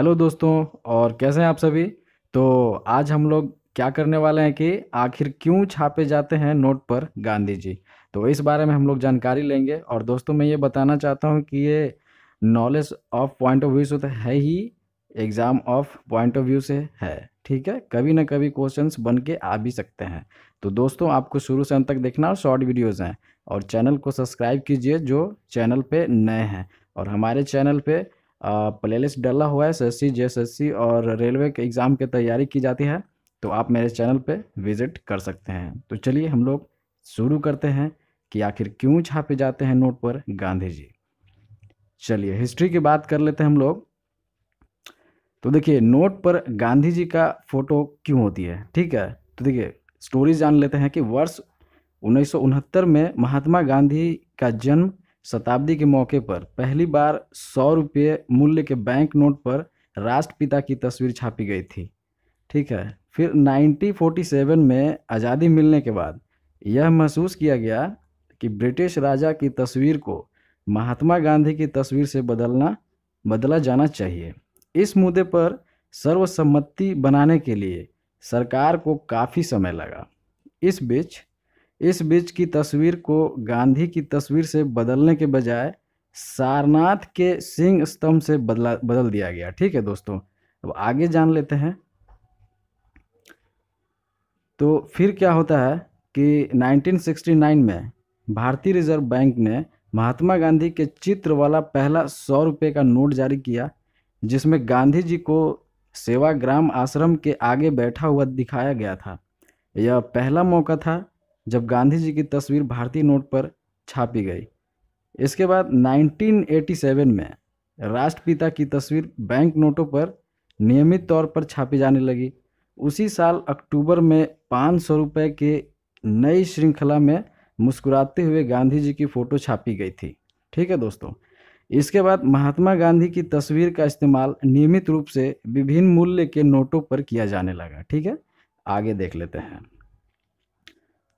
hello दोस्तों और कैसे हैं आप सभी तो आज हम लोग क्या करने वाले हैं कि आखिर क्यों छापे जाते हैं नोट पर गांधी जी तो इस बारे में हम लोग जानकारी लेंगे और दोस्तों मैं ये बताना चाहता हूँ कि ये knowledge of point of view से तो है ही exam of point of view से है ठीक है कभी ना कभी क्वेश्चन बन के आ भी सकते हैं तो दोस्तों आपको शुरू से अंत तक देखना और शॉर्ट वीडियोज़ हैं और चैनल को सब्सक्राइब कीजिए जो चैनल पर नए हैं और हमारे चैनल पर प्लेलिस्ट डाला हुआ है एस सी और रेलवे के एग्ज़ाम की तैयारी की जाती है तो आप मेरे चैनल पे विज़िट कर सकते हैं तो चलिए हम लोग शुरू करते हैं कि आखिर क्यों छापे जाते हैं नोट पर गांधी जी चलिए हिस्ट्री की बात कर लेते हैं हम लोग तो देखिए नोट पर गांधी जी का फोटो क्यों होती है ठीक है तो देखिए स्टोरी जान लेते हैं कि वर्ष उन्नीस में महात्मा गांधी का जन्म शताब्दी के मौके पर पहली बार सौ रुपये मूल्य के बैंक नोट पर राष्ट्रपिता की तस्वीर छापी गई थी ठीक है फिर 1947 में आज़ादी मिलने के बाद यह महसूस किया गया कि ब्रिटिश राजा की तस्वीर को महात्मा गांधी की तस्वीर से बदलना बदला जाना चाहिए इस मुद्दे पर सर्वसम्मति बनाने के लिए सरकार को काफ़ी समय लगा इस बीच इस बीच की तस्वीर को गांधी की तस्वीर से बदलने के बजाय सारनाथ के सिंह स्तंभ से बदला बदल दिया गया ठीक है दोस्तों अब आगे जान लेते हैं तो फिर क्या होता है कि 1969 में भारतीय रिजर्व बैंक ने महात्मा गांधी के चित्र वाला पहला सौ रुपये का नोट जारी किया जिसमें गांधी जी को सेवाग्राम आश्रम के आगे बैठा हुआ दिखाया गया था यह पहला मौका था जब गांधी जी की तस्वीर भारतीय नोट पर छापी गई इसके बाद 1987 में राष्ट्रपिता की तस्वीर बैंक नोटों पर नियमित तौर पर छापी जाने लगी उसी साल अक्टूबर में पाँच सौ रुपये के नई श्रृंखला में मुस्कुराते हुए गांधी जी की फ़ोटो छापी गई थी ठीक है दोस्तों इसके बाद महात्मा गांधी की तस्वीर का इस्तेमाल नियमित रूप से विभिन्न मूल्य के नोटों पर किया जाने लगा ठीक है आगे देख लेते हैं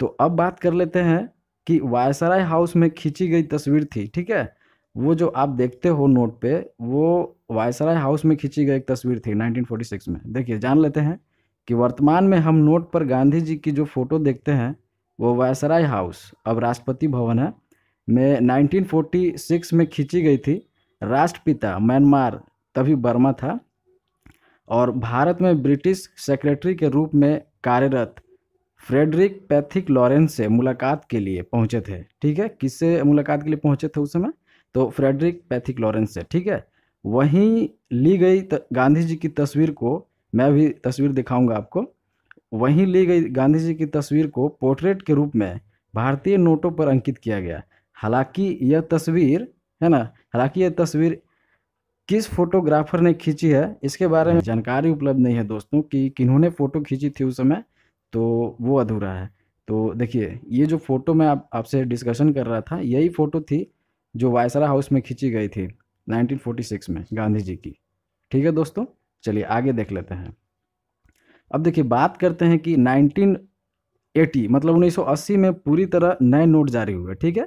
तो अब बात कर लेते हैं कि वायसराय हाउस में खींची गई तस्वीर थी ठीक है वो जो आप देखते हो नोट पे वो वायसराय हाउस में खींची गई एक तस्वीर थी 1946 में देखिए जान लेते हैं कि वर्तमान में हम नोट पर गांधी जी की जो फ़ोटो देखते हैं वो वायसराय हाउस अब राष्ट्रपति भवन है में 1946 में खींची गई थी राष्ट्रपिता म्यांमार तभी बर्मा था और भारत में ब्रिटिश सेक्रेटरी के रूप में कार्यरत फ्रेडरिक पैथिक लॉरेंस से मुलाकात के लिए पहुंचे थे ठीक है किससे मुलाकात के लिए पहुंचे थे उस समय तो फ्रेडरिक पैथिक लॉरेंस से ठीक है वहीं ली गई गांधी जी की तस्वीर को मैं भी तस्वीर दिखाऊंगा आपको वहीं ली गई गांधी जी की तस्वीर को पोर्ट्रेट के रूप में भारतीय नोटों पर अंकित किया गया हालांकि यह तस्वीर है ना हालांकि यह तस्वीर किस फोटोग्राफर ने खींची है इसके बारे में जानकारी उपलब्ध नहीं है दोस्तों कि किन्होंने फ़ोटो खींची थी उस समय तो वो अधूरा है तो देखिए ये जो फ़ोटो मैं आप आपसे डिस्कशन कर रहा था यही फ़ोटो थी जो वायसरा हाउस में खींची गई थी 1946 में गांधी जी की ठीक है दोस्तों चलिए आगे देख लेते हैं अब देखिए बात करते हैं कि 1980 मतलब 1980 में पूरी तरह नए नोट जारी हुए ठीक है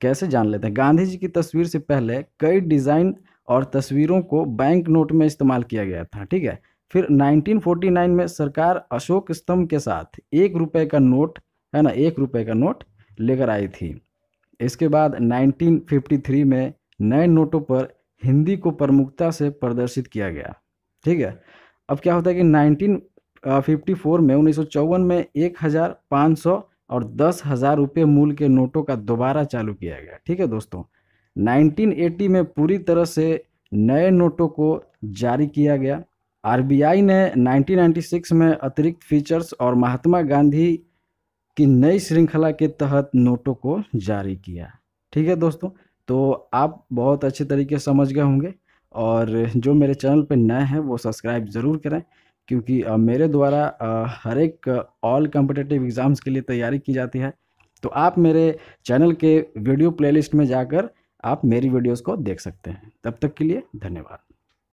कैसे जान लेते हैं गांधी जी की तस्वीर से पहले कई डिज़ाइन और तस्वीरों को बैंक नोट में इस्तेमाल किया गया था ठीक है फिर 1949 में सरकार अशोक स्तंभ के साथ एक रुपये का नोट है ना एक रुपये का नोट लेकर आई थी इसके बाद 1953 में नए नोटों पर हिंदी को प्रमुखता से प्रदर्शित किया गया ठीक है अब क्या होता है कि 1954 में उन्नीस में एक हज़ार पाँच सौ और दस हज़ार रुपये मूल के नोटों का दोबारा चालू किया गया ठीक है दोस्तों 1980 में पूरी तरह से नए नोटों को जारी किया गया आरबीआई ने 1996 में अतिरिक्त फीचर्स और महात्मा गांधी की नई श्रृंखला के तहत नोटों को जारी किया ठीक है दोस्तों तो आप बहुत अच्छे तरीके समझ गए होंगे और जो मेरे चैनल पर नए हैं वो सब्सक्राइब ज़रूर करें क्योंकि मेरे द्वारा हर एक ऑल कम्पिटेटिव एग्ज़ाम्स के लिए तैयारी की जाती है तो आप मेरे चैनल के वीडियो प्लेलिस्ट में जाकर आप मेरी वीडियोस को देख सकते हैं तब तक के लिए धन्यवाद